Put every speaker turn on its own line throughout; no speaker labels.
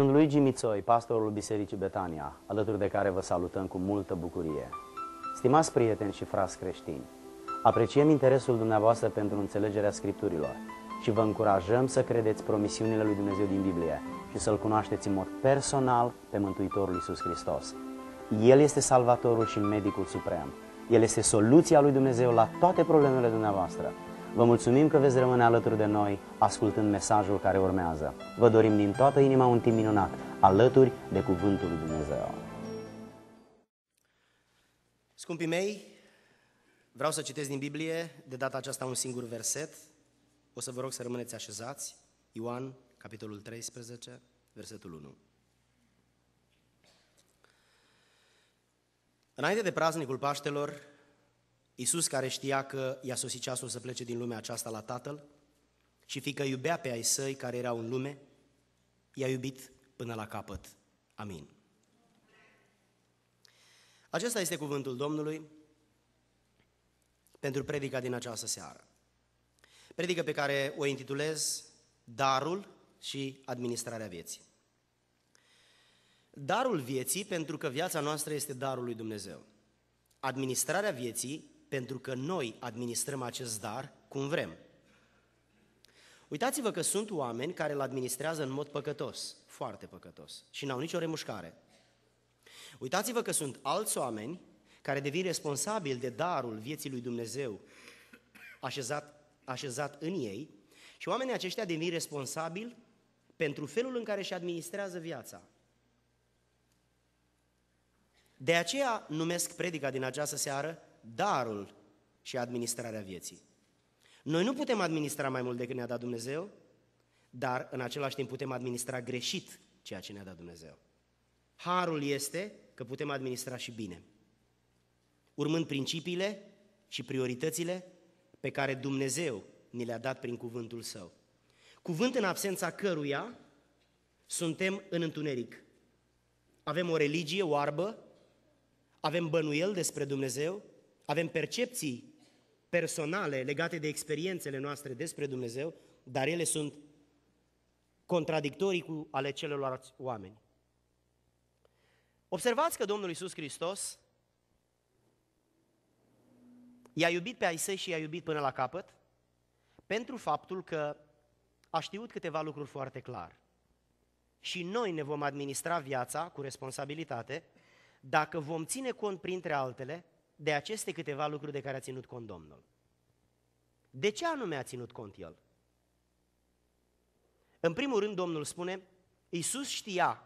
Sunt Luigi Mițoi, pastorul Bisericii Betania, alături de care vă salutăm cu multă bucurie. Stimați prieteni și frați creștini, apreciem interesul dumneavoastră pentru înțelegerea Scripturilor și vă încurajăm să credeți promisiunile lui Dumnezeu din Biblie și să-L cunoașteți în mod personal pe Mântuitorul Iisus Hristos. El este Salvatorul și Medicul Suprem. El este soluția lui Dumnezeu la toate problemele dumneavoastră Vă mulțumim că veți rămâne alături de noi, ascultând mesajul care urmează. Vă dorim din toată inima un timp minunat, alături de Cuvântul lui Dumnezeu.
Scumpii mei, vreau să citesc din Biblie, de data aceasta un singur verset. O să vă rog să rămâneți așezați. Ioan, capitolul 13, versetul 1. Înainte de praznicul Paștelor, Iisus care știa că i-a sosit ceasul să plece din lumea aceasta la Tatăl și fiindcă iubea pe ai săi care erau în lume, i-a iubit până la capăt. Amin. Acesta este cuvântul Domnului pentru predica din această seară. Predică pe care o intitulez Darul și administrarea vieții. Darul vieții pentru că viața noastră este darul lui Dumnezeu. Administrarea vieții pentru că noi administrăm acest dar cum vrem. Uitați-vă că sunt oameni care îl administrează în mod păcătos, foarte păcătos, și n-au nicio remușcare. Uitați-vă că sunt alți oameni care devin responsabili de darul vieții lui Dumnezeu așezat, așezat în ei și oamenii aceștia devin responsabili pentru felul în care își administrează viața. De aceea numesc predica din această seară darul și administrarea vieții. Noi nu putem administra mai mult decât ne-a dat Dumnezeu, dar în același timp putem administra greșit ceea ce ne-a dat Dumnezeu. Harul este că putem administra și bine, urmând principiile și prioritățile pe care Dumnezeu ni le-a dat prin cuvântul Său. Cuvânt în absența căruia suntem în întuneric. Avem o religie oarbă, avem bănuiel despre Dumnezeu, avem percepții personale legate de experiențele noastre despre Dumnezeu, dar ele sunt contradictorii cu ale celorlalți oameni. Observați că Domnul Isus Hristos i-a iubit pe ai și i-a iubit până la capăt pentru faptul că a știut câteva lucruri foarte clar. Și noi ne vom administra viața cu responsabilitate dacă vom ține cont, printre altele, de aceste câteva lucruri de care a ținut cont Domnul. De ce anume a ținut cont el? În primul rând, Domnul spune, Iisus știa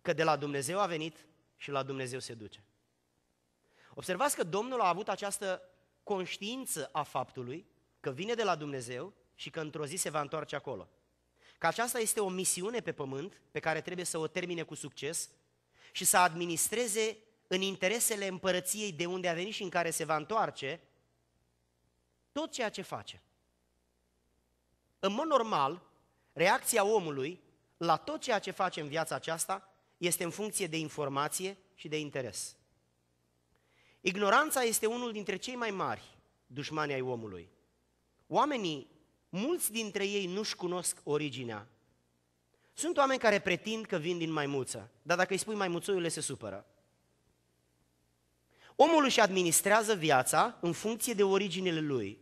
că de la Dumnezeu a venit și la Dumnezeu se duce. Observați că Domnul a avut această conștiință a faptului că vine de la Dumnezeu și că într-o zi se va întoarce acolo. Că aceasta este o misiune pe pământ pe care trebuie să o termine cu succes și să administreze în interesele împărăției de unde a venit și în care se va întoarce, tot ceea ce face. În mod normal, reacția omului la tot ceea ce face în viața aceasta este în funcție de informație și de interes. Ignoranța este unul dintre cei mai mari dușmani ai omului. Oamenii, mulți dintre ei nu-și cunosc originea. Sunt oameni care pretind că vin din maimuță, dar dacă îi spui maimuțoiule se supără. Omul își administrează viața în funcție de originele lui.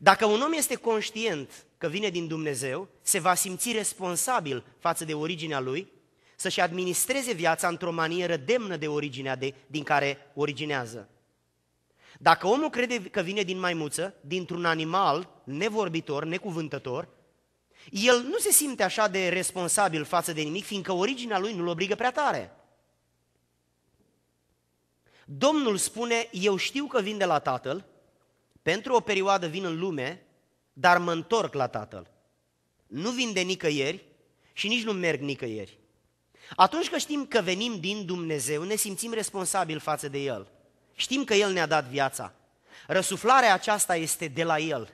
Dacă un om este conștient că vine din Dumnezeu, se va simți responsabil față de originea lui, să-și administreze viața într-o manieră demnă de originea de, din care originează. Dacă omul crede că vine din maimuță, dintr-un animal nevorbitor, necuvântător, el nu se simte așa de responsabil față de nimic, fiindcă originea lui nu-l obligă prea tare. Domnul spune, eu știu că vin de la Tatăl, pentru o perioadă vin în lume, dar mă întorc la Tatăl. Nu vin de nicăieri și nici nu merg nicăieri. Atunci că știm că venim din Dumnezeu, ne simțim responsabili față de El. Știm că El ne-a dat viața. Răsuflarea aceasta este de la El.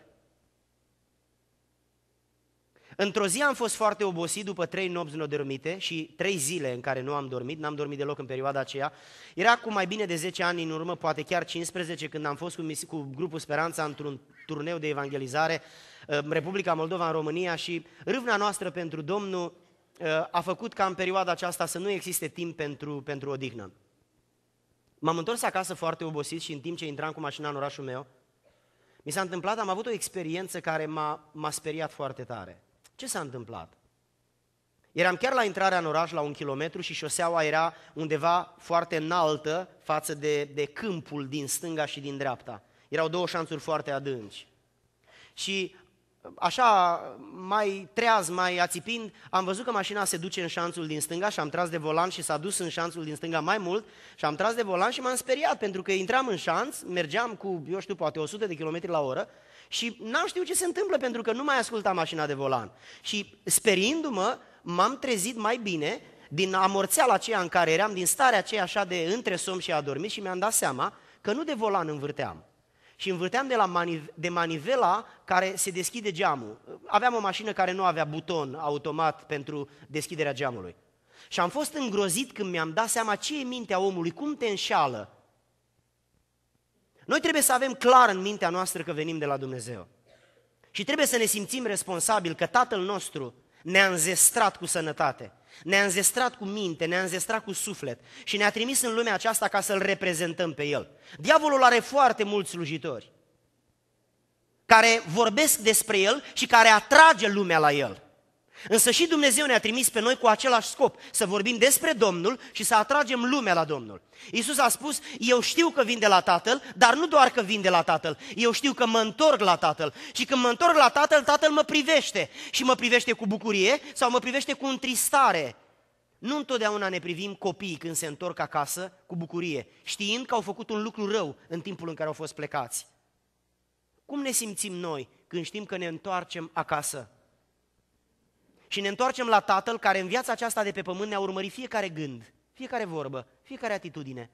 Într-o zi am fost foarte obosit după trei nopți nedormite și trei zile în care nu am dormit, n-am dormit deloc în perioada aceea. Era cu mai bine de 10 ani în urmă, poate chiar 15, când am fost cu, cu grupul Speranța într-un turneu de evangelizare uh, în Republica Moldova, în România și râvna noastră pentru Domnul uh, a făcut ca în perioada aceasta să nu existe timp pentru, pentru odihnă. M-am întors acasă foarte obosit și în timp ce intram cu mașina în orașul meu, mi s-a întâmplat, am avut o experiență care m-a, m-a speriat foarte tare. Ce s-a întâmplat? Eram chiar la intrarea în oraș, la un kilometru, și șoseaua era undeva foarte înaltă față de, de câmpul din stânga și din dreapta. Erau două șanțuri foarte adânci. Și așa, mai treaz, mai ațipind, am văzut că mașina se duce în șanțul din stânga și am tras de volan și s-a dus în șanțul din stânga mai mult și am tras de volan și m-am speriat pentru că intram în șanț, mergeam cu, eu știu, poate 100 de km la oră și n-am știut ce se întâmplă pentru că nu mai asculta mașina de volan. Și sperindu-mă, m-am trezit mai bine din amorțeala aceea în care eram, din starea aceea așa de între somn și adormit și mi-am dat seama că nu de volan învârteam. Și învârteam de, la manive- de manivela care se deschide geamul. Aveam o mașină care nu avea buton automat pentru deschiderea geamului. Și am fost îngrozit când mi-am dat seama ce e mintea omului, cum te înșală noi trebuie să avem clar în mintea noastră că venim de la Dumnezeu. Și trebuie să ne simțim responsabili că Tatăl nostru ne-a înzestrat cu sănătate, ne-a înzestrat cu minte, ne-a înzestrat cu suflet și ne-a trimis în lumea aceasta ca să-L reprezentăm pe El. Diavolul are foarte mulți slujitori care vorbesc despre El și care atrage lumea la El. Însă și Dumnezeu ne-a trimis pe noi cu același scop, să vorbim despre Domnul și să atragem lumea la Domnul. Iisus a spus, eu știu că vin de la Tatăl, dar nu doar că vin de la Tatăl, eu știu că mă întorc la Tatăl. Și când mă întorc la Tatăl, Tatăl mă privește și mă privește cu bucurie sau mă privește cu întristare. Nu întotdeauna ne privim copiii când se întorc acasă cu bucurie, știind că au făcut un lucru rău în timpul în care au fost plecați. Cum ne simțim noi când știm că ne întoarcem acasă? și ne întoarcem la Tatăl care în viața aceasta de pe pământ ne-a urmărit fiecare gând, fiecare vorbă, fiecare atitudine.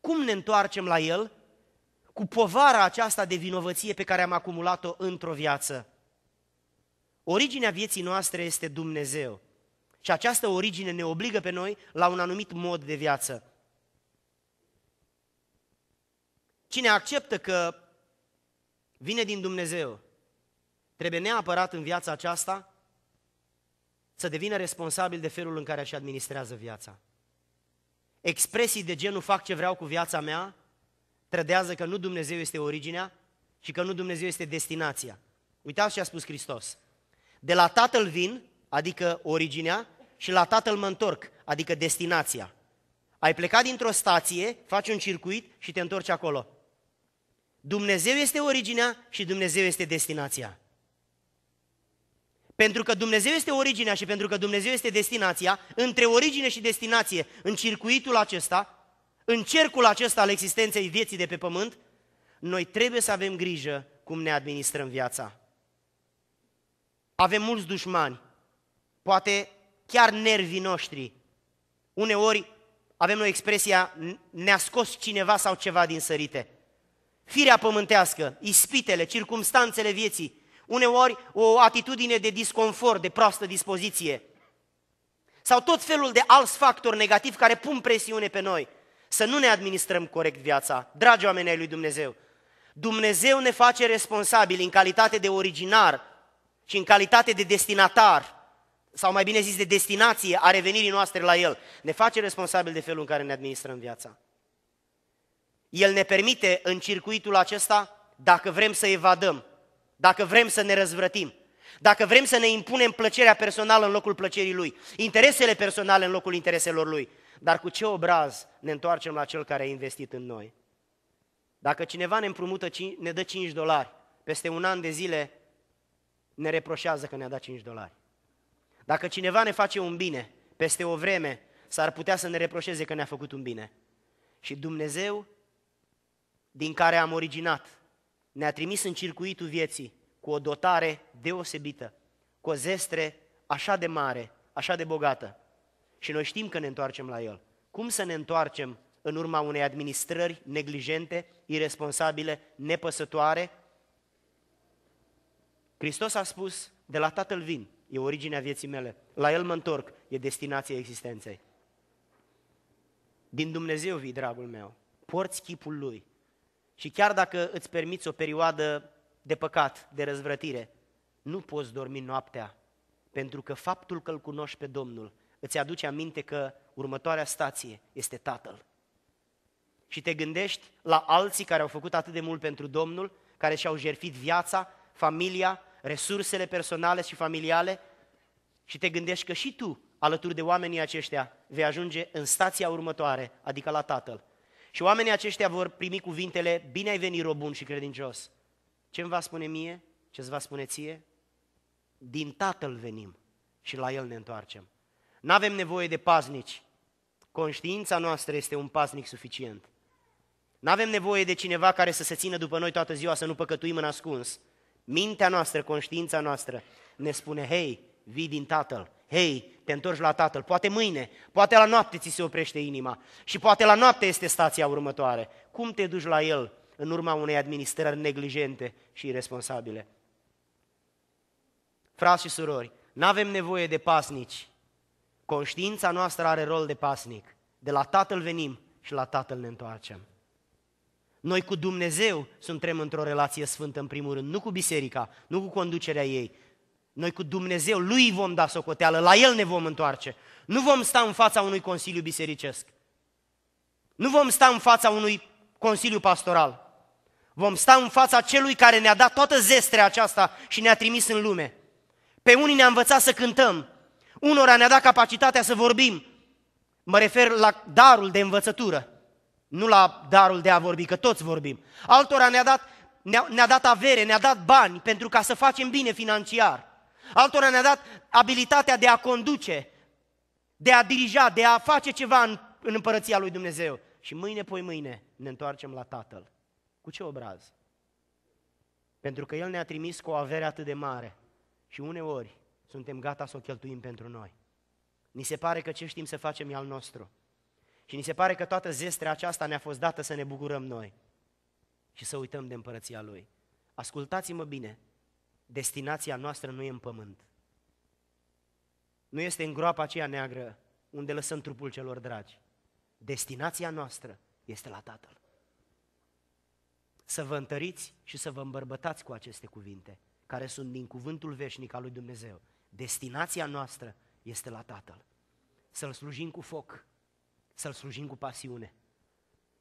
Cum ne întoarcem la El cu povara aceasta de vinovăție pe care am acumulat-o într-o viață? Originea vieții noastre este Dumnezeu. Și această origine ne obligă pe noi la un anumit mod de viață. Cine acceptă că vine din Dumnezeu, trebuie neapărat în viața aceasta să devină responsabil de felul în care își administrează viața. Expresii de genul fac ce vreau cu viața mea trădează că nu Dumnezeu este originea și că nu Dumnezeu este destinația. Uitați ce a spus Hristos. De la Tatăl vin, adică originea, și la Tatăl mă întorc, adică destinația. Ai plecat dintr-o stație, faci un circuit și te întorci acolo. Dumnezeu este originea și Dumnezeu este destinația. Pentru că Dumnezeu este originea și pentru că Dumnezeu este destinația, între origine și destinație, în circuitul acesta, în cercul acesta al existenței vieții de pe pământ, noi trebuie să avem grijă cum ne administrăm viața. Avem mulți dușmani, poate chiar nervii noștri. Uneori avem noi expresia, ne-a scos cineva sau ceva din sărite. Firea pământească, ispitele, circumstanțele vieții uneori o atitudine de disconfort, de proastă dispoziție. Sau tot felul de alți factori negativi care pun presiune pe noi să nu ne administrăm corect viața. Dragi oameni ai lui Dumnezeu, Dumnezeu ne face responsabili în calitate de originar și în calitate de destinatar, sau mai bine zis de destinație a revenirii noastre la El. Ne face responsabil de felul în care ne administrăm viața. El ne permite în circuitul acesta, dacă vrem să evadăm, dacă vrem să ne răzvrătim, dacă vrem să ne impunem plăcerea personală în locul plăcerii Lui, interesele personale în locul intereselor Lui, dar cu ce obraz ne întoarcem la Cel care a investit în noi? Dacă cineva ne împrumută, ne dă 5 dolari, peste un an de zile ne reproșează că ne-a dat 5 dolari. Dacă cineva ne face un bine, peste o vreme s-ar putea să ne reproșeze că ne-a făcut un bine. Și Dumnezeu, din care am originat, ne-a trimis în circuitul vieții cu o dotare deosebită, cu o zestre așa de mare, așa de bogată. Și noi știm că ne întoarcem la El. Cum să ne întoarcem în urma unei administrări neglijente, irresponsabile, nepăsătoare? Hristos a spus, de la Tatăl vin, e originea vieții mele, la El mă întorc, e destinația existenței. Din Dumnezeu vii, dragul meu, porți chipul Lui, și chiar dacă îți permiți o perioadă de păcat, de răzvrătire, nu poți dormi noaptea, pentru că faptul că îl cunoști pe Domnul îți aduce aminte că următoarea stație este Tatăl. Și te gândești la alții care au făcut atât de mult pentru Domnul, care și-au jerfit viața, familia, resursele personale și familiale și te gândești că și tu, alături de oamenii aceștia, vei ajunge în stația următoare, adică la Tatăl. Și oamenii aceștia vor primi cuvintele, bine ai venit robun și credincios. Ce mi va spune mie? Ce ți va spune ție? Din Tatăl venim și la El ne întoarcem. Nu avem nevoie de paznici. Conștiința noastră este un paznic suficient. Nu avem nevoie de cineva care să se țină după noi toată ziua, să nu păcătuim în ascuns. Mintea noastră, conștiința noastră ne spune, hei, vii din Tatăl, Hei, te întorci la Tatăl, poate mâine, poate la noapte ți se oprește inima și poate la noapte este stația următoare. Cum te duci la El în urma unei administrări neglijente și irresponsabile? Frați și surori, nu avem nevoie de pasnici. Conștiința noastră are rol de pasnic. De la Tatăl venim și la Tatăl ne întoarcem. Noi cu Dumnezeu suntem într-o relație sfântă în primul rând, nu cu biserica, nu cu conducerea ei, noi cu Dumnezeu, Lui vom da socoteală, la El ne vom întoarce. Nu vom sta în fața unui consiliu bisericesc. Nu vom sta în fața unui consiliu pastoral. Vom sta în fața celui care ne-a dat toată zestrea aceasta și ne-a trimis în lume. Pe unii ne-a învățat să cântăm, unora ne-a dat capacitatea să vorbim. Mă refer la darul de învățătură, nu la darul de a vorbi, că toți vorbim. Altora ne-a dat, ne-a, ne dat avere, ne-a dat bani pentru ca să facem bine financiar altora ne-a dat abilitatea de a conduce, de a dirija, de a face ceva în, în împărăția lui Dumnezeu. Și mâine, poi mâine, ne întoarcem la Tatăl. Cu ce obraz? Pentru că El ne-a trimis cu o avere atât de mare și uneori suntem gata să o cheltuim pentru noi. Ni se pare că ce știm să facem e al nostru. Și ni se pare că toată zestrea aceasta ne-a fost dată să ne bucurăm noi și să uităm de împărăția Lui. Ascultați-mă bine, destinația noastră nu e în pământ. Nu este în groapa aceea neagră unde lăsăm trupul celor dragi. Destinația noastră este la Tatăl. Să vă întăriți și să vă îmbărbătați cu aceste cuvinte, care sunt din cuvântul veșnic al lui Dumnezeu. Destinația noastră este la Tatăl. Să-L slujim cu foc, să-L slujim cu pasiune,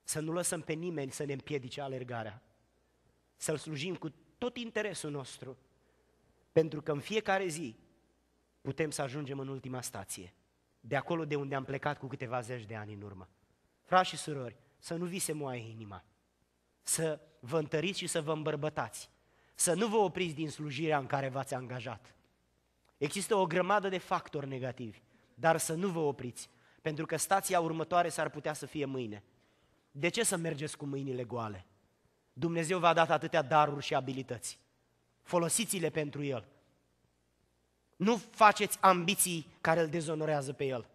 să nu lăsăm pe nimeni să ne împiedice alergarea, să-L slujim cu tot interesul nostru, pentru că în fiecare zi putem să ajungem în ultima stație, de acolo de unde am plecat cu câteva zeci de ani în urmă. Frați și surori, să nu vi se moaie inima, să vă întăriți și să vă îmbărbătați, să nu vă opriți din slujirea în care v-ați angajat. Există o grămadă de factori negativi, dar să nu vă opriți, pentru că stația următoare s-ar putea să fie mâine. De ce să mergeți cu mâinile goale? Dumnezeu v-a dat atâtea daruri și abilități. Folosiți-le pentru El. Nu faceți ambiții care îl dezonorează pe El.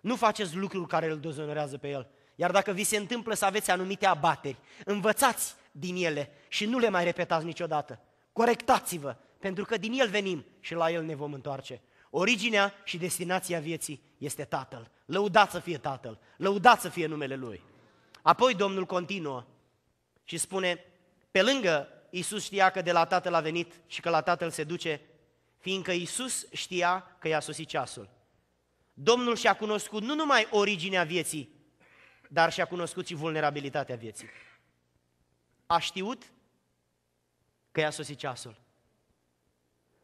Nu faceți lucruri care îl dezonorează pe El. Iar dacă vi se întâmplă să aveți anumite abateri, învățați din ele și nu le mai repetați niciodată. Corectați-vă, pentru că din El venim și la El ne vom întoarce. Originea și destinația vieții este Tatăl. Lăudați să fie Tatăl, lăudați să fie numele Lui. Apoi Domnul continuă și spune, pe lângă Iisus știa că de la Tatăl a venit și că la Tatăl se duce, fiindcă Iisus știa că i-a sosit ceasul. Domnul și-a cunoscut nu numai originea vieții, dar și-a cunoscut și vulnerabilitatea vieții. A știut că i-a sosit ceasul.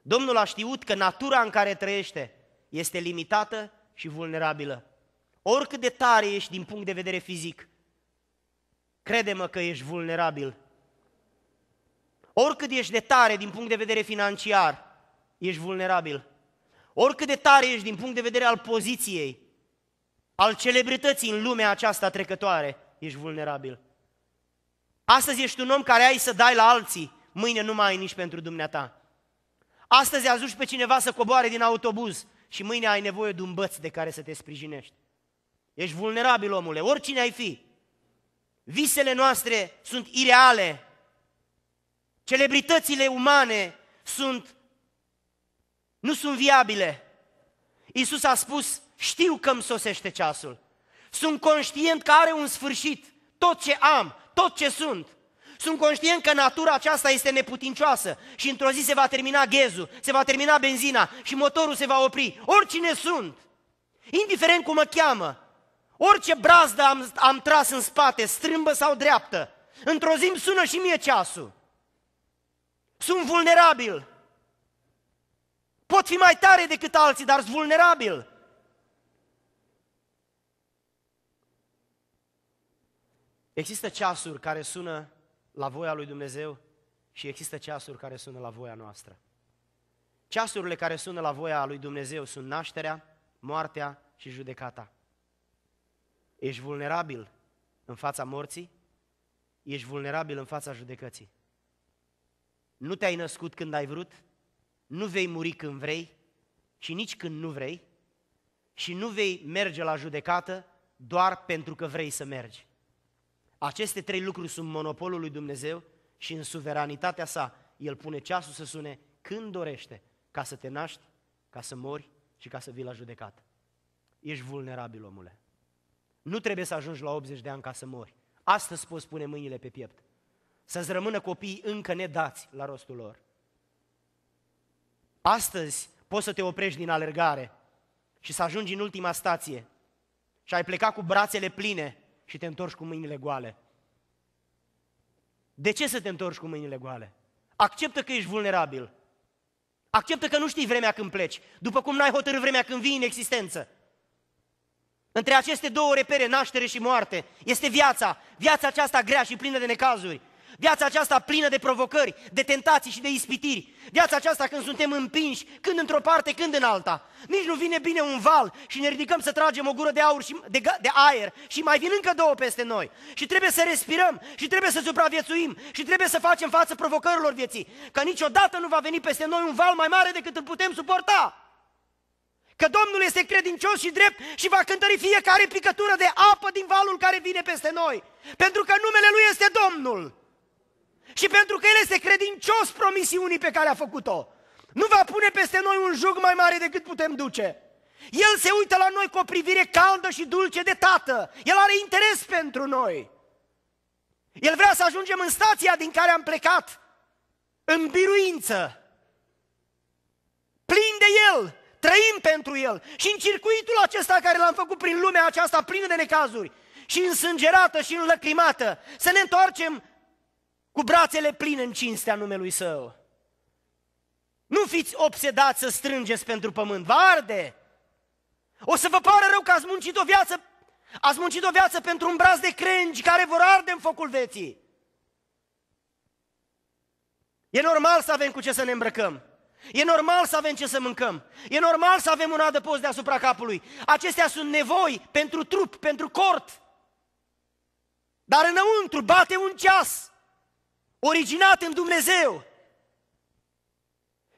Domnul a știut că natura în care trăiește este limitată și vulnerabilă. Oricât de tare ești din punct de vedere fizic, crede-mă că ești vulnerabil Oricât ești de tare din punct de vedere financiar, ești vulnerabil. Oricât de tare ești din punct de vedere al poziției, al celebrității în lumea aceasta trecătoare, ești vulnerabil. Astăzi ești un om care ai să dai la alții, mâine nu mai ai nici pentru dumneata. Astăzi ajungi pe cineva să coboare din autobuz și mâine ai nevoie de un băț de care să te sprijinești. Ești vulnerabil, omule, oricine ai fi. Visele noastre sunt ireale Celebritățile umane sunt, nu sunt viabile. Iisus a spus, știu că îmi sosește ceasul. Sunt conștient că are un sfârșit. Tot ce am, tot ce sunt. Sunt conștient că natura aceasta este neputincioasă și într-o zi se va termina ghezul, se va termina benzina și motorul se va opri. Oricine sunt, indiferent cum mă cheamă, orice brazdă am, am tras în spate, strâmbă sau dreaptă, într-o zi îmi sună și mie ceasul. Sunt vulnerabil. Pot fi mai tare decât alții, dar sunt vulnerabil. Există ceasuri care sună la voia lui Dumnezeu și există ceasuri care sună la voia noastră. Ceasurile care sună la voia lui Dumnezeu sunt nașterea, moartea și judecata. Ești vulnerabil în fața morții, ești vulnerabil în fața judecății. Nu te-ai născut când ai vrut, nu vei muri când vrei și nici când nu vrei și nu vei merge la judecată doar pentru că vrei să mergi. Aceste trei lucruri sunt monopolul lui Dumnezeu și în suveranitatea sa El pune ceasul să sune când dorește ca să te naști, ca să mori și ca să vii la judecată. Ești vulnerabil, omule. Nu trebuie să ajungi la 80 de ani ca să mori. Astăzi poți pune mâinile pe piept să-ți rămână copiii încă nedați la rostul lor. Astăzi poți să te oprești din alergare și să ajungi în ultima stație și ai plecat cu brațele pline și te întorci cu mâinile goale. De ce să te întorci cu mâinile goale? Acceptă că ești vulnerabil. Acceptă că nu știi vremea când pleci, după cum n-ai hotărât vremea când vii în existență. Între aceste două repere, naștere și moarte, este viața. Viața aceasta grea și plină de necazuri. Viața aceasta plină de provocări, de tentații și de ispitiri. Viața aceasta când suntem împinși, când într-o parte, când în alta. Nici nu vine bine un val și ne ridicăm să tragem o gură de, aur și, de, de aer și mai vin încă două peste noi. Și trebuie să respirăm și trebuie să supraviețuim și trebuie să facem față provocărilor vieții. Că niciodată nu va veni peste noi un val mai mare decât îl putem suporta. Că Domnul este credincios și drept și va cântări fiecare picătură de apă din valul care vine peste noi. Pentru că numele Lui este Domnul. Și pentru că El este credincios promisiunii pe care a făcut-o. Nu va pune peste noi un jug mai mare decât putem duce. El se uită la noi cu o privire caldă și dulce de tată. El are interes pentru noi. El vrea să ajungem în stația din care am plecat, în biruință, plin de El, trăim pentru El și în circuitul acesta care l-am făcut prin lumea aceasta plină de necazuri și însângerată și înlăcrimată, să ne întoarcem cu brațele pline în cinstea numelui său. Nu fiți obsedați să strângeți pentru pământ, vă arde! O să vă pară rău că ați muncit o viață, ați muncit o viață pentru un braț de crengi care vor arde în focul veții. E normal să avem cu ce să ne îmbrăcăm. E normal să avem ce să mâncăm. E normal să avem un adăpost deasupra capului. Acestea sunt nevoi pentru trup, pentru cort. Dar înăuntru bate un ceas originat în Dumnezeu.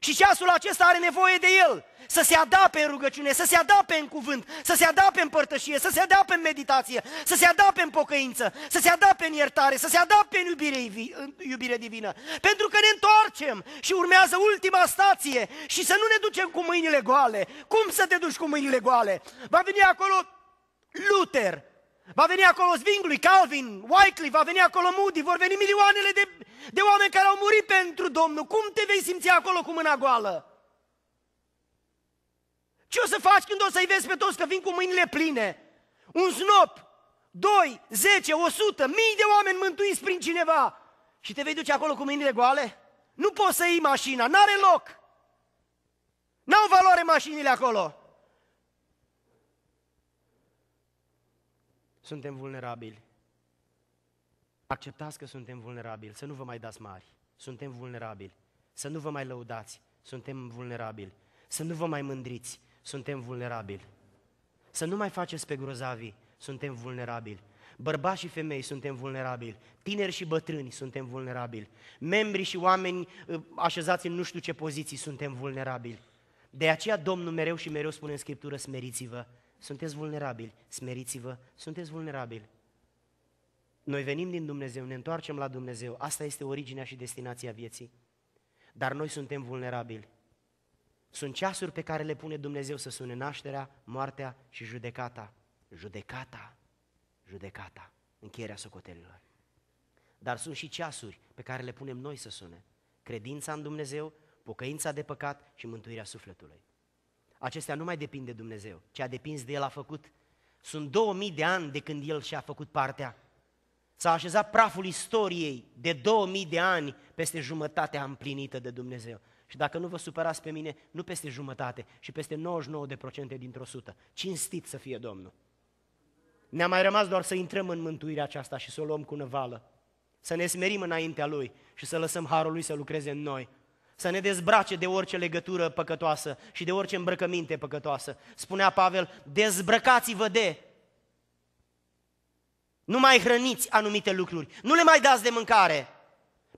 Și ceasul acesta are nevoie de el, să se adapte în rugăciune, să se adapte în cuvânt, să se adapte în părtășie, să se adapte în meditație, să se adapte în pocăință, să se adapte în iertare, să se adapte în iubire, în iubire divină. Pentru că ne întoarcem și urmează ultima stație și să nu ne ducem cu mâinile goale. Cum să te duci cu mâinile goale? Va veni acolo Luther, Va veni acolo Zwingli, Calvin, Wycliffe, va veni acolo Moody, vor veni milioanele de, de oameni care au murit pentru Domnul. Cum te vei simți acolo cu mâna goală? Ce o să faci când o să-i vezi pe toți că vin cu mâinile pline? Un snop, zece, o sută, mii de oameni mântuiți prin cineva și te vei duce acolo cu mâinile goale? Nu poți să iei mașina, n-are loc! N-au valoare mașinile acolo! suntem vulnerabili. Acceptați că suntem vulnerabili, să nu vă mai dați mari, suntem vulnerabili. Să nu vă mai lăudați, suntem vulnerabili. Să nu vă mai mândriți, suntem vulnerabili. Să nu mai faceți pe grozavi, suntem vulnerabili. Bărbați și femei suntem vulnerabili, tineri și bătrâni suntem vulnerabili, membri și oameni ă, așezați în nu știu ce poziții suntem vulnerabili. De aceea Domnul mereu și mereu spune în Scriptură, smeriți-vă sunteți vulnerabili, smeriți-vă, sunteți vulnerabili. Noi venim din Dumnezeu, ne întoarcem la Dumnezeu, asta este originea și destinația vieții. Dar noi suntem vulnerabili. Sunt ceasuri pe care le pune Dumnezeu să sune nașterea, moartea și judecata. Judecata, judecata, încheierea socotelilor. Dar sunt și ceasuri pe care le punem noi să sune. Credința în Dumnezeu, pocăința de păcat și mântuirea sufletului acestea nu mai depind de Dumnezeu, ce a depins de El a făcut. Sunt 2000 de ani de când El și-a făcut partea. S-a așezat praful istoriei de 2000 de ani peste jumătatea împlinită de Dumnezeu. Și dacă nu vă supărați pe mine, nu peste jumătate, și peste 99% dintr-o sută. Cinstit să fie Domnul. Ne-a mai rămas doar să intrăm în mântuirea aceasta și să o luăm cu năvală. Să ne smerim înaintea Lui și să lăsăm Harul Lui să lucreze în noi să ne dezbrace de orice legătură păcătoasă și de orice îmbrăcăminte păcătoasă. Spunea Pavel, dezbrăcați-vă de nu mai hrăniți anumite lucruri. Nu le mai dați de mâncare.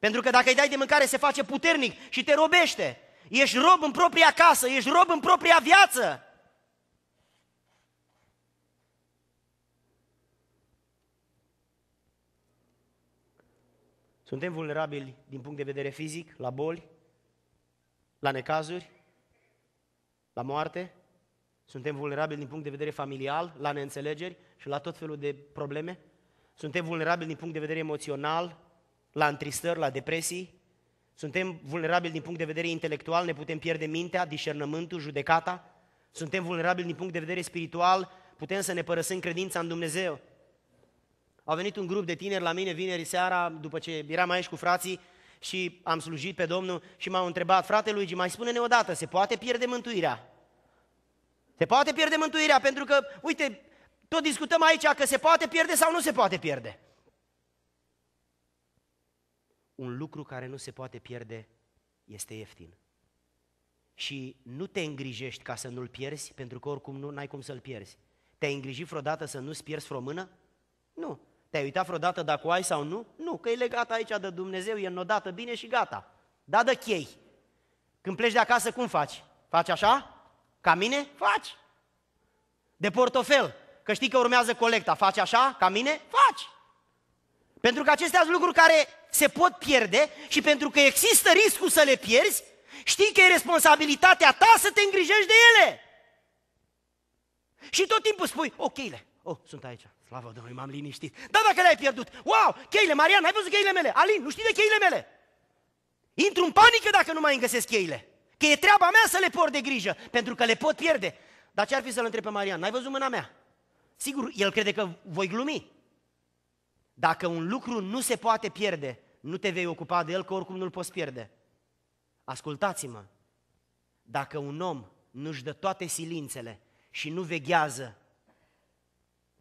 Pentru că dacă îi dai de mâncare se face puternic și te robește. Ești rob în propria casă, ești rob în propria viață. Suntem vulnerabili din punct de vedere fizic, la boli, la necazuri, la moarte, suntem vulnerabili din punct de vedere familial, la neînțelegeri și la tot felul de probleme, suntem vulnerabili din punct de vedere emoțional, la întristări, la depresii, suntem vulnerabili din punct de vedere intelectual, ne putem pierde mintea, discernământul, judecata, suntem vulnerabili din punct de vedere spiritual, putem să ne părăsim credința în Dumnezeu. A venit un grup de tineri la mine vineri seara, după ce eram aici cu frații, și am slujit pe Domnul și m-au întrebat, frate lui, mai spune-ne odată, se poate pierde mântuirea? Se poate pierde mântuirea pentru că, uite, tot discutăm aici că se poate pierde sau nu se poate pierde. Un lucru care nu se poate pierde este ieftin. Și nu te îngrijești ca să nu-l pierzi, pentru că oricum nu ai cum să-l pierzi. Te-ai îngrijit vreodată să nu-ți pierzi vreo mână? Nu. Te-ai uitat vreodată dacă o ai sau nu? Nu, că e legat aici de Dumnezeu, e înodată bine și gata. Da, de chei. Când pleci de acasă, cum faci? Faci așa? Ca mine? Faci. De portofel, că știi că urmează colecta, faci așa? Ca mine? Faci. Pentru că acestea sunt lucruri care se pot pierde și pentru că există riscul să le pierzi, știi că e responsabilitatea ta să te îngrijești de ele. Și tot timpul spui, ok, oh, sunt aici, Slavă Domnului, m-am liniștit. Da, dacă le-ai pierdut. Wow, cheile, Marian, ai văzut cheile mele? Alin, nu știi de cheile mele? Intru în panică dacă nu mai îmi găsesc cheile. Că e treaba mea să le port de grijă, pentru că le pot pierde. Dar ce ar fi să-l întreb pe Marian? N-ai văzut mâna mea? Sigur, el crede că voi glumi. Dacă un lucru nu se poate pierde, nu te vei ocupa de el, că oricum nu-l poți pierde. Ascultați-mă, dacă un om nu-și dă toate silințele și nu veghează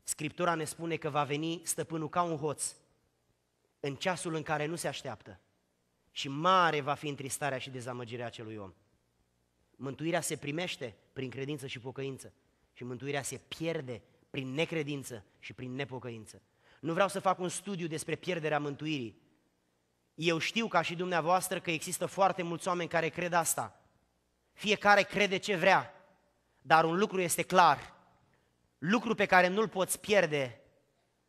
Scriptura ne spune că va veni stăpânul ca un hoț în ceasul în care nu se așteaptă și mare va fi întristarea și dezamăgirea acelui om. Mântuirea se primește prin credință și pocăință și mântuirea se pierde prin necredință și prin nepocăință. Nu vreau să fac un studiu despre pierderea mântuirii. Eu știu ca și dumneavoastră că există foarte mulți oameni care cred asta. Fiecare crede ce vrea, dar un lucru este clar, lucru pe care nu-l poți pierde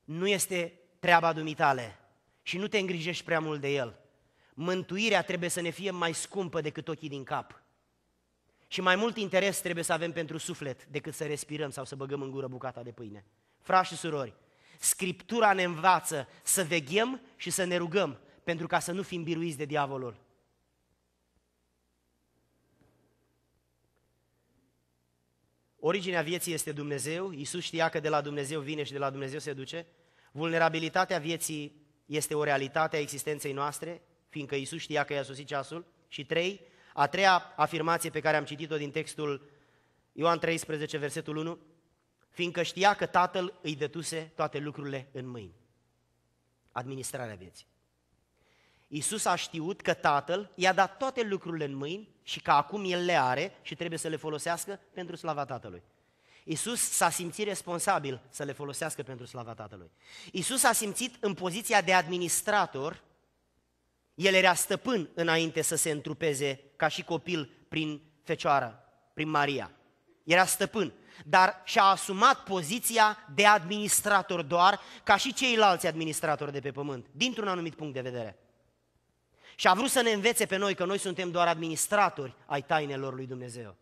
nu este treaba dumitale și nu te îngrijești prea mult de el. Mântuirea trebuie să ne fie mai scumpă decât ochii din cap. Și mai mult interes trebuie să avem pentru suflet decât să respirăm sau să băgăm în gură bucata de pâine. Frați și surori, Scriptura ne învață să veghem și să ne rugăm pentru ca să nu fim biruiți de diavolul. Originea vieții este Dumnezeu, Iisus știa că de la Dumnezeu vine și de la Dumnezeu se duce. Vulnerabilitatea vieții este o realitate a existenței noastre, fiindcă Iisus știa că i-a sosit ceasul. Și trei, a treia afirmație pe care am citit-o din textul Ioan 13, versetul 1, fiindcă știa că Tatăl îi dătuse toate lucrurile în mâini. Administrarea vieții. Iisus a știut că Tatăl i-a dat toate lucrurile în mâini și că acum El le are și trebuie să le folosească pentru slava Tatălui. Isus s-a simțit responsabil să le folosească pentru slava Tatălui. Isus s-a simțit în poziția de administrator, el era stăpân înainte să se întrupeze ca și copil prin fecioară, prin Maria. Era stăpân, dar și-a asumat poziția de administrator doar ca și ceilalți administratori de pe pământ, dintr-un anumit punct de vedere. Și a vrut să ne învețe pe noi că noi suntem doar administratori ai tainelor lui Dumnezeu.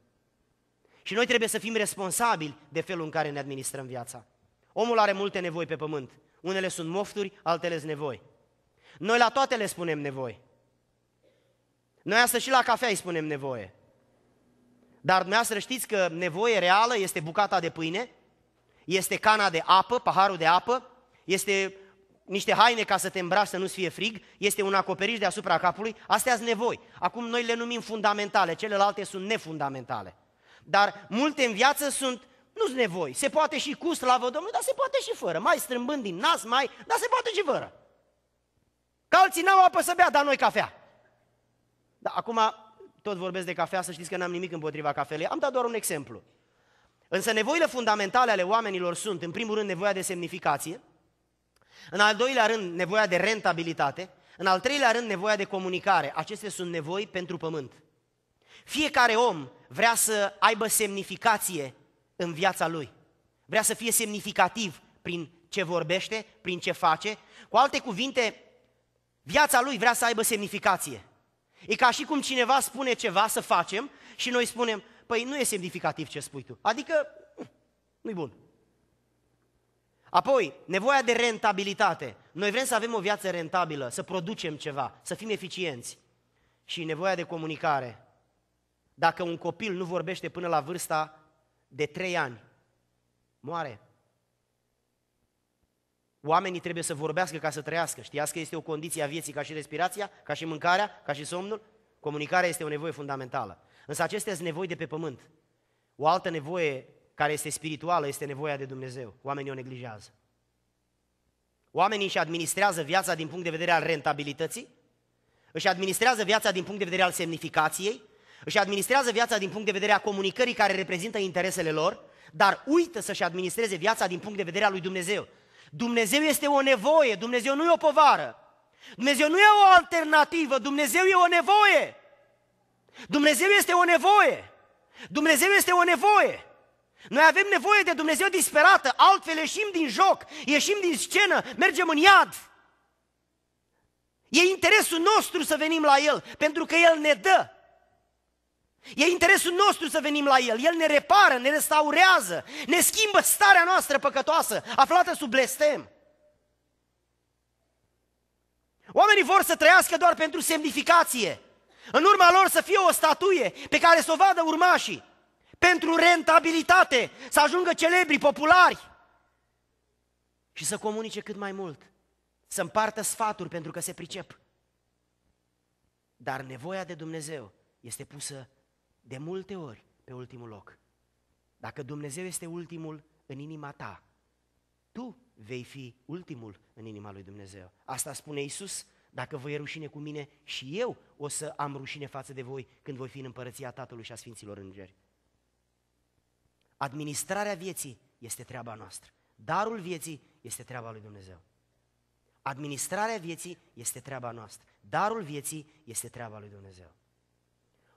Și noi trebuie să fim responsabili de felul în care ne administrăm viața. Omul are multe nevoi pe pământ. Unele sunt mofturi, altele sunt nevoi. Noi la toate le spunem nevoi. Noi astăzi și la cafea îi spunem nevoie. Dar dumneavoastră știți că nevoie reală este bucata de pâine, este cana de apă, paharul de apă, este niște haine ca să te îmbraci, să nu-ți fie frig, este un acoperiș deasupra capului, astea sunt nevoi. Acum noi le numim fundamentale, celelalte sunt nefundamentale. Dar multe în viață sunt, nu sunt nevoi, se poate și cu slavă Domnului, dar se poate și fără, mai strâmbând din nas, mai, dar se poate și fără. Că alții n-au apă să bea, dar noi cafea. Da, acum tot vorbesc de cafea, să știți că n-am nimic împotriva cafelei, am dat doar un exemplu. Însă nevoile fundamentale ale oamenilor sunt, în primul rând, nevoia de semnificație, în al doilea rând, nevoia de rentabilitate. În al treilea rând, nevoia de comunicare. Acestea sunt nevoi pentru pământ. Fiecare om vrea să aibă semnificație în viața lui. Vrea să fie semnificativ prin ce vorbește, prin ce face. Cu alte cuvinte, viața lui vrea să aibă semnificație. E ca și cum cineva spune ceva să facem și noi spunem, păi nu e semnificativ ce spui tu. Adică nu-i bun. Apoi, nevoia de rentabilitate. Noi vrem să avem o viață rentabilă, să producem ceva, să fim eficienți. Și nevoia de comunicare. Dacă un copil nu vorbește până la vârsta de 3 ani, moare. Oamenii trebuie să vorbească ca să trăiască. Știați că este o condiție a vieții ca și respirația, ca și mâncarea, ca și somnul? Comunicarea este o nevoie fundamentală. Însă acestea sunt nevoi de pe pământ. O altă nevoie care este spirituală este nevoia de Dumnezeu. Oamenii o neglijează. Oamenii își administrează viața din punct de vedere al rentabilității, își administrează viața din punct de vedere al semnificației, își administrează viața din punct de vedere a comunicării care reprezintă interesele lor, dar uită să-și administreze viața din punct de vedere al lui Dumnezeu. Dumnezeu este o nevoie, Dumnezeu nu e o povară. Dumnezeu nu e o alternativă, Dumnezeu e o nevoie. Dumnezeu este o nevoie. Dumnezeu este o nevoie. Noi avem nevoie de Dumnezeu disperată, altfel ieșim din joc, ieșim din scenă, mergem în iad. E interesul nostru să venim la El, pentru că El ne dă. E interesul nostru să venim la El. El ne repară, ne restaurează, ne schimbă starea noastră păcătoasă, aflată sub blestem. Oamenii vor să trăiască doar pentru semnificație. În urma lor să fie o statuie pe care să o vadă urmașii pentru rentabilitate, să ajungă celebri, populari și să comunice cât mai mult, să împartă sfaturi pentru că se pricep. Dar nevoia de Dumnezeu este pusă de multe ori pe ultimul loc. Dacă Dumnezeu este ultimul în inima ta, tu vei fi ultimul în inima lui Dumnezeu. Asta spune Isus, dacă vă e rușine cu mine și eu o să am rușine față de voi când voi fi în împărăția Tatălui și a Sfinților Îngeri. Administrarea vieții este treaba noastră. Darul vieții este treaba lui Dumnezeu. Administrarea vieții este treaba noastră. Darul vieții este treaba lui Dumnezeu.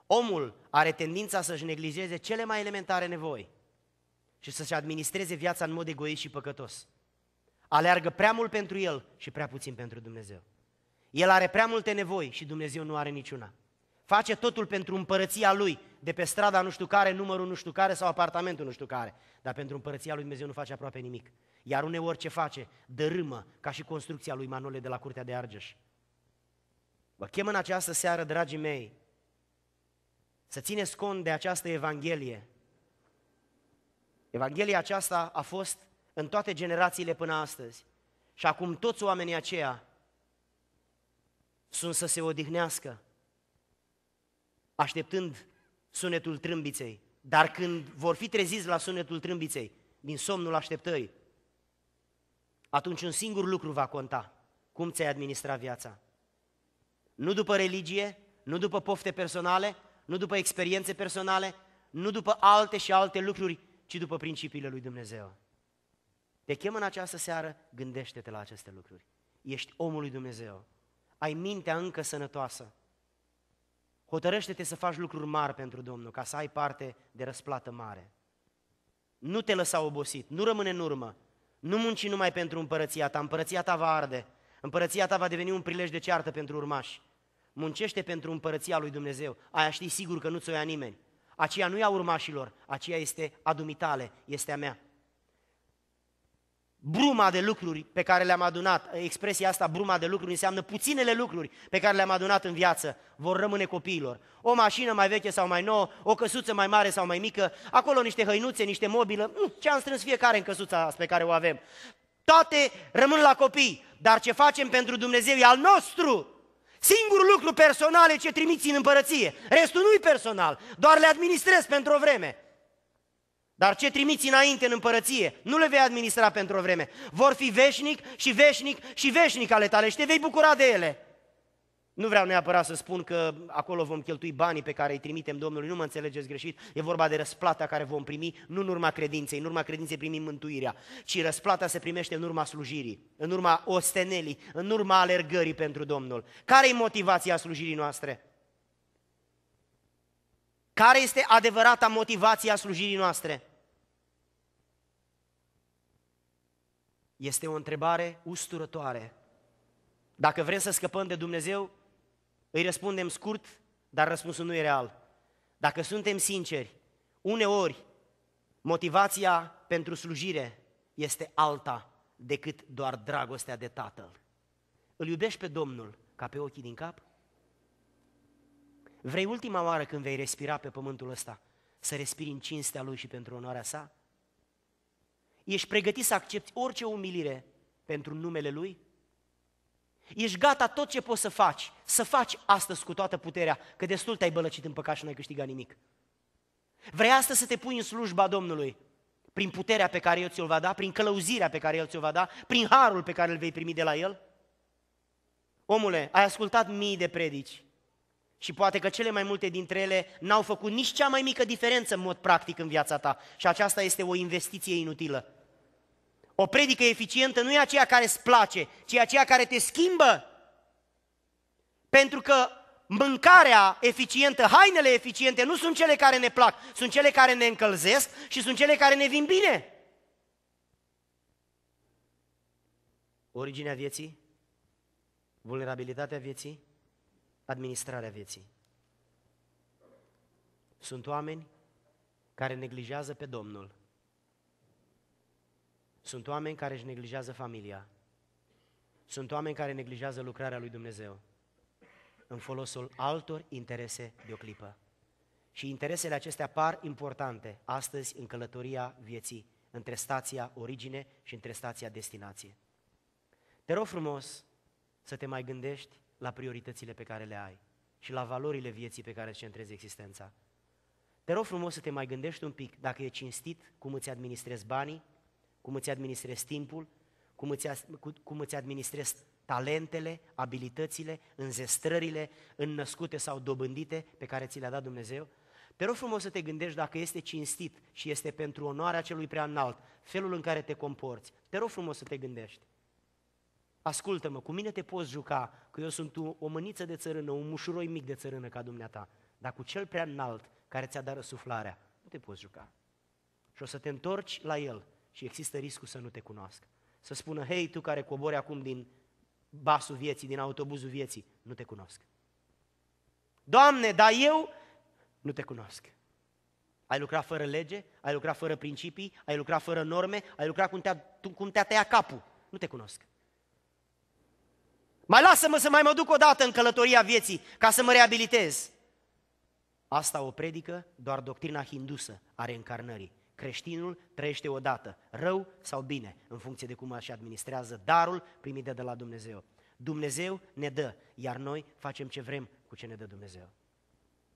Omul are tendința să-și neglijeze cele mai elementare nevoi și să-și administreze viața în mod egoist și păcătos. Aleargă prea mult pentru el și prea puțin pentru Dumnezeu. El are prea multe nevoi și Dumnezeu nu are niciuna. Face totul pentru împărăția lui de pe strada nu știu care, numărul nu știu care sau apartamentul nu știu care. Dar pentru împărăția lui Dumnezeu nu face aproape nimic. Iar uneori ce face? Dărâmă, ca și construcția lui Manole de la Curtea de Argeș. Vă chem în această seară, dragii mei, să țineți cont de această Evanghelie. Evanghelia aceasta a fost în toate generațiile până astăzi. Și acum toți oamenii aceia sunt să se odihnească, așteptând sunetul trâmbiței, dar când vor fi treziți la sunetul trâmbiței, din somnul așteptării, atunci un singur lucru va conta, cum ți-ai administrat viața. Nu după religie, nu după pofte personale, nu după experiențe personale, nu după alte și alte lucruri, ci după principiile lui Dumnezeu. Te chem în această seară, gândește-te la aceste lucruri. Ești omul lui Dumnezeu. Ai mintea încă sănătoasă. Hotărăște-te să faci lucruri mari pentru Domnul, ca să ai parte de răsplată mare. Nu te lăsa obosit, nu rămâne în urmă. Nu munci numai pentru împărăția ta, împărăția ta va arde. Împărăția ta va deveni un prilej de ceartă pentru urmași. Muncește pentru împărăția lui Dumnezeu. Aia știi sigur că nu ți-o ia nimeni. Aceea nu ia urmașilor, aceea este a dumitale, este a mea bruma de lucruri pe care le-am adunat, expresia asta, bruma de lucruri, înseamnă puținele lucruri pe care le-am adunat în viață, vor rămâne copiilor. O mașină mai veche sau mai nouă, o căsuță mai mare sau mai mică, acolo niște hăinuțe, niște mobilă, ce am strâns fiecare în căsuța pe care o avem. Toate rămân la copii, dar ce facem pentru Dumnezeu e al nostru. Singurul lucru personal e ce trimiți în împărăție. Restul nu-i personal, doar le administrez pentru o vreme. Dar ce trimiți înainte în împărăție, nu le vei administra pentru o vreme. Vor fi veșnic și veșnic și veșnic ale tale și te vei bucura de ele. Nu vreau neapărat să spun că acolo vom cheltui banii pe care îi trimitem Domnului, nu mă înțelegeți greșit, e vorba de răsplata care vom primi, nu în urma credinței, în urma credinței primim mântuirea, ci răsplata se primește în urma slujirii, în urma ostenelii, în urma alergării pentru Domnul. Care e motivația slujirii noastre? Care este adevărata motivație a slujirii noastre? Este o întrebare usturătoare. Dacă vrem să scăpăm de Dumnezeu, îi răspundem scurt, dar răspunsul nu e real. Dacă suntem sinceri, uneori motivația pentru slujire este alta decât doar dragostea de Tatăl. Îl iubești pe Domnul ca pe ochii din cap? Vrei ultima oară când vei respira pe pământul ăsta să respiri în cinstea Lui și pentru onoarea sa? Ești pregătit să accepti orice umilire pentru numele Lui? Ești gata tot ce poți să faci, să faci astăzi cu toată puterea, că destul te-ai bălăcit în păcat și n-ai câștigat nimic. Vrei astăzi să te pui în slujba Domnului, prin puterea pe care El ți-o va da, prin călăuzirea pe care El ți-o va da, prin harul pe care îl vei primi de la El? Omule, ai ascultat mii de predici și poate că cele mai multe dintre ele n-au făcut nici cea mai mică diferență în mod practic în viața ta și aceasta este o investiție inutilă. O predică eficientă nu e aceea care îți place, ci aceea care te schimbă. Pentru că mâncarea eficientă, hainele eficiente nu sunt cele care ne plac, sunt cele care ne încălzesc și sunt cele care ne vin bine. Originea vieții, vulnerabilitatea vieții, administrarea vieții. Sunt oameni care neglijează pe Domnul sunt oameni care își neglijează familia. Sunt oameni care neglijează lucrarea lui Dumnezeu în folosul altor interese de o clipă. Și interesele acestea par importante astăzi în călătoria vieții, între stația origine și între stația destinație. Te rog frumos să te mai gândești la prioritățile pe care le ai și la valorile vieții pe care îți centrezi existența. Te rog frumos să te mai gândești un pic dacă e cinstit cum îți administrezi banii, cum îți administrezi timpul, cum îți, cum îți administrezi talentele, abilitățile, înzestrările înnăscute sau dobândite pe care ți le-a dat Dumnezeu? Te rog frumos să te gândești dacă este cinstit și este pentru onoarea celui prea înalt felul în care te comporți. Te rog frumos să te gândești. Ascultă-mă, cu mine te poți juca, că eu sunt o mâniță de țărână, un mușuroi mic de țărână ca dumneata, dar cu cel prea înalt care ți-a dat răsuflarea, nu te poți juca. Și o să te întorci la el și există riscul să nu te cunoască. Să spună, hei, tu care cobori acum din basul vieții, din autobuzul vieții, nu te cunosc. Doamne, dar eu nu te cunosc. Ai lucrat fără lege, ai lucrat fără principii, ai lucrat fără norme, ai lucrat cum te-a, cum te-a tăiat capul. Nu te cunosc. Mai lasă-mă să mai mă duc o dată în călătoria vieții ca să mă reabilitez. Asta o predică doar doctrina hindusă a reîncarnării creștinul trăiește odată, rău sau bine, în funcție de cum își administrează darul primit de la Dumnezeu. Dumnezeu ne dă, iar noi facem ce vrem cu ce ne dă Dumnezeu.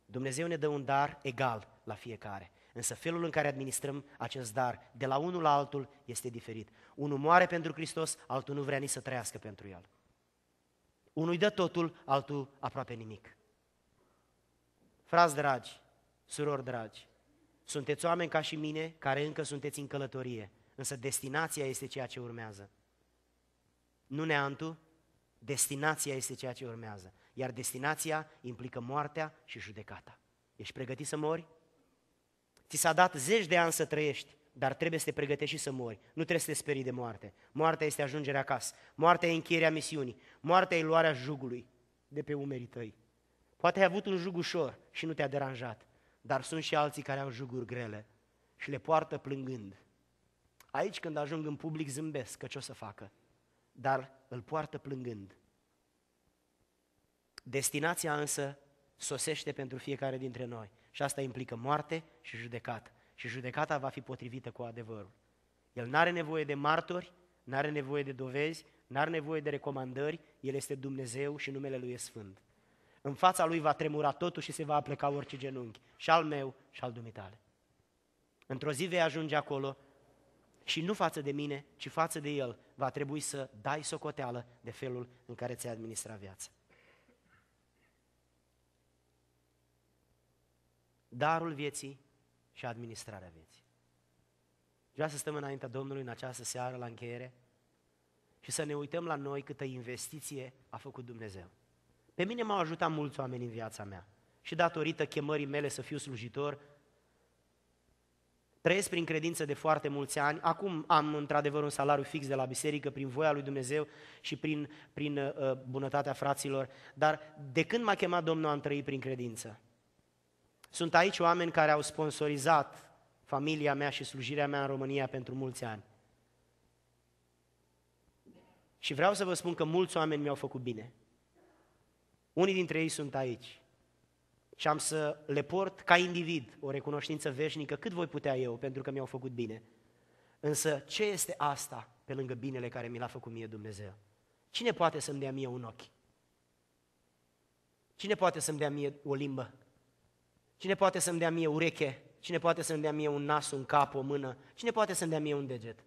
Dumnezeu ne dă un dar egal la fiecare, însă felul în care administrăm acest dar de la unul la altul este diferit. Unul moare pentru Hristos, altul nu vrea nici să trăiască pentru El. Unul îi dă totul, altul aproape nimic. Frați dragi, surori dragi, sunteți oameni ca și mine care încă sunteți în călătorie, însă destinația este ceea ce urmează. Nu neantul, destinația este ceea ce urmează. Iar destinația implică moartea și judecata. Ești pregătit să mori? Ți s-a dat zeci de ani să trăiești, dar trebuie să te pregătești și să mori. Nu trebuie să te sperii de moarte. Moartea este ajungerea acasă. Moartea e încheierea misiunii. Moartea e luarea jugului de pe umerii tăi. Poate ai avut un jug ușor și nu te-a deranjat. Dar sunt și alții care au juguri grele și le poartă plângând. Aici când ajung în public zâmbesc că ce o să facă, dar îl poartă plângând. Destinația însă sosește pentru fiecare dintre noi și asta implică moarte și judecată. Și judecata va fi potrivită cu adevărul. El nu are nevoie de martori, nu are nevoie de dovezi, nu are nevoie de recomandări, El este Dumnezeu și numele Lui e Sfânt în fața lui va tremura totul și se va apleca orice genunchi, și al meu și al dumitale. Într-o zi vei ajunge acolo și nu față de mine, ci față de el va trebui să dai socoteală de felul în care ți-ai administrat viața. Darul vieții și administrarea vieții. Vreau să stăm înaintea Domnului în această seară la încheiere și să ne uităm la noi câtă investiție a făcut Dumnezeu. Pe mine m-au ajutat mulți oameni în viața mea și datorită chemării mele să fiu slujitor, trăiesc prin credință de foarte mulți ani, acum am într-adevăr un salariu fix de la biserică, prin voia lui Dumnezeu și prin, prin uh, bunătatea fraților, dar de când m-a chemat Domnul am trăit prin credință. Sunt aici oameni care au sponsorizat familia mea și slujirea mea în România pentru mulți ani. Și vreau să vă spun că mulți oameni mi-au făcut bine. Unii dintre ei sunt aici și am să le port ca individ o recunoștință veșnică cât voi putea eu, pentru că mi-au făcut bine. Însă ce este asta pe lângă binele care mi l-a făcut mie Dumnezeu? Cine poate să-mi dea mie un ochi? Cine poate să-mi dea mie o limbă? Cine poate să-mi dea mie ureche? Cine poate să-mi dea mie un nas, un cap, o mână? Cine poate să-mi dea mie un deget?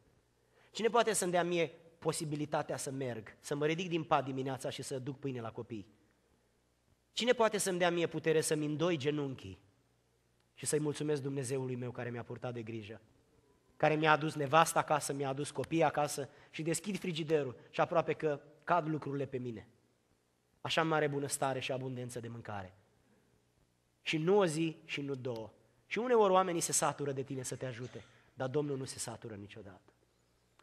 Cine poate să-mi dea mie posibilitatea să merg, să mă ridic din pat dimineața și să duc pâine la copii? Cine poate să-mi dea mie putere să-mi îndoi genunchii și să-i mulțumesc Dumnezeului meu care mi-a purtat de grijă? Care mi-a adus nevasta acasă, mi-a adus copiii acasă și deschid frigiderul și aproape că cad lucrurile pe mine. Așa mare bunăstare și abundență de mâncare. Și nu o zi și nu două. Și uneori oamenii se satură de tine să te ajute, dar Domnul nu se satură niciodată.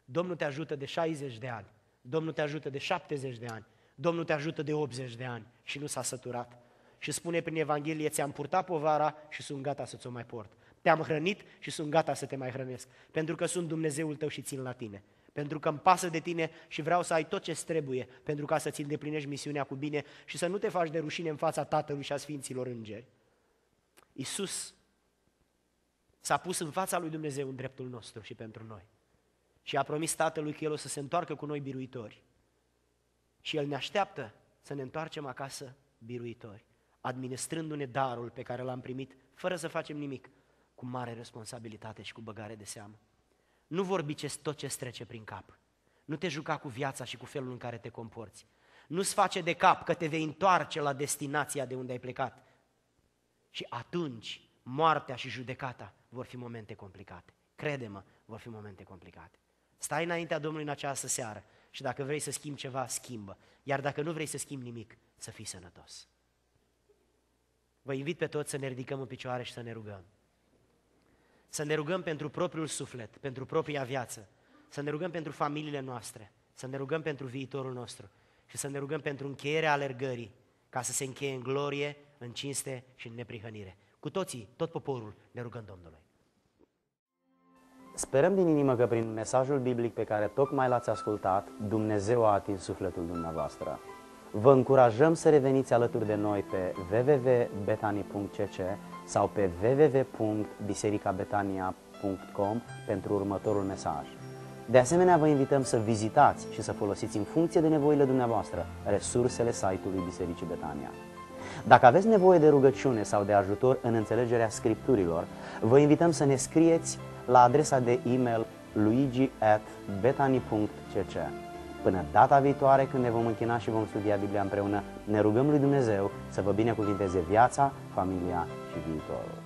Domnul te ajută de 60 de ani, Domnul te ajută de 70 de ani, Domnul te ajută de 80 de ani și nu s-a săturat. Și spune prin Evanghelie, ți-am purtat povara și sunt gata să ți-o mai port. Te-am hrănit și sunt gata să te mai hrănesc. Pentru că sunt Dumnezeul tău și țin la tine. Pentru că îmi pasă de tine și vreau să ai tot ce trebuie pentru ca să-ți îndeplinești misiunea cu bine și să nu te faci de rușine în fața Tatălui și a Sfinților Îngeri. Isus s-a pus în fața lui Dumnezeu în dreptul nostru și pentru noi. Și a promis Tatălui că El o să se întoarcă cu noi biruitori. Și El ne așteaptă să ne întoarcem acasă biruitori, administrându-ne darul pe care l-am primit, fără să facem nimic, cu mare responsabilitate și cu băgare de seamă. Nu vorbi ce tot ce trece prin cap. Nu te juca cu viața și cu felul în care te comporți. Nu-ți face de cap că te vei întoarce la destinația de unde ai plecat. Și atunci moartea și judecata vor fi momente complicate. Crede-mă, vor fi momente complicate. Stai înaintea Domnului în această seară și dacă vrei să schimbi ceva, schimbă. Iar dacă nu vrei să schimbi nimic, să fii sănătos. Vă invit pe toți să ne ridicăm în picioare și să ne rugăm. Să ne rugăm pentru propriul suflet, pentru propria viață, să ne rugăm pentru familiile noastre, să ne rugăm pentru viitorul nostru și să ne rugăm pentru încheierea alergării, ca să se încheie în glorie, în cinste și în neprihănire. Cu toții, tot poporul, ne rugăm Domnului.
Sperăm din inimă că prin mesajul biblic pe care tocmai l-ați ascultat, Dumnezeu a atins sufletul dumneavoastră. Vă încurajăm să reveniți alături de noi pe www.betani.cc sau pe www.bisericabetania.com pentru următorul mesaj. De asemenea, vă invităm să vizitați și să folosiți în funcție de nevoile dumneavoastră resursele site-ului Bisericii Betania. Dacă aveți nevoie de rugăciune sau de ajutor în înțelegerea scripturilor, vă invităm să ne scrieți la adresa de e-mail luigi.betani.cc. Până data viitoare, când ne vom închina și vom studia Biblia împreună, ne rugăm lui Dumnezeu să vă binecuvinteze viața, familia și viitorul.